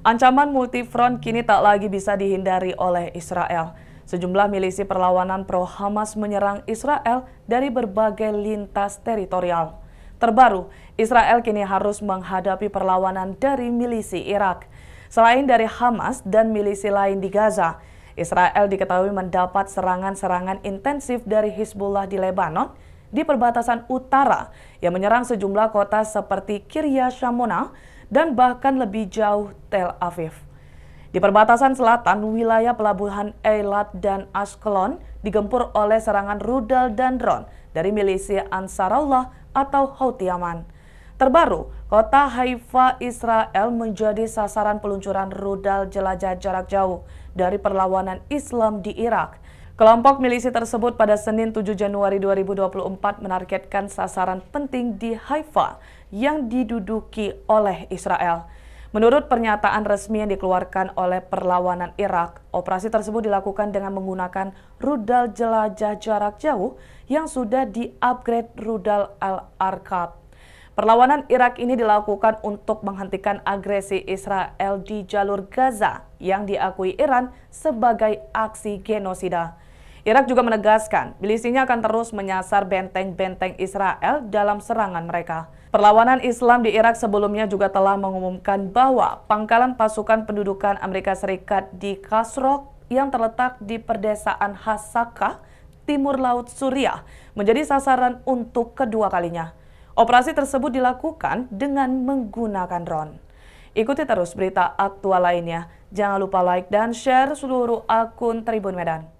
Ancaman multifront kini tak lagi bisa dihindari oleh Israel. Sejumlah milisi perlawanan pro-Hamas menyerang Israel dari berbagai lintas teritorial. Terbaru, Israel kini harus menghadapi perlawanan dari milisi Irak. Selain dari Hamas dan milisi lain di Gaza, Israel diketahui mendapat serangan-serangan intensif dari Hizbullah di Lebanon di perbatasan utara yang menyerang sejumlah kota seperti Kiryat Shamona, dan bahkan lebih jauh Tel Aviv. Di perbatasan selatan, wilayah pelabuhan Eilat dan Ashkelon digempur oleh serangan rudal dan drone dari milisi Ansarullah atau Houthi Terbaru, kota Haifa Israel menjadi sasaran peluncuran rudal jelajah jarak jauh dari perlawanan Islam di Irak. Kelompok milisi tersebut pada Senin 7 Januari 2024 menargetkan sasaran penting di Haifa yang diduduki oleh Israel. Menurut pernyataan resmi yang dikeluarkan oleh perlawanan Irak, operasi tersebut dilakukan dengan menggunakan rudal jelajah jarak jauh yang sudah di-upgrade rudal Al-Arkab. Perlawanan Irak ini dilakukan untuk menghentikan agresi Israel di jalur Gaza yang diakui Iran sebagai aksi genosida. Irak juga menegaskan milisinya akan terus menyasar benteng-benteng Israel dalam serangan mereka. Perlawanan Islam di Irak sebelumnya juga telah mengumumkan bahwa pangkalan pasukan pendudukan Amerika Serikat di Kasrok yang terletak di perdesaan Hasaka, timur laut Suriah, menjadi sasaran untuk kedua kalinya. Operasi tersebut dilakukan dengan menggunakan drone. Ikuti terus berita aktual lainnya. Jangan lupa like dan share seluruh akun Tribun Medan.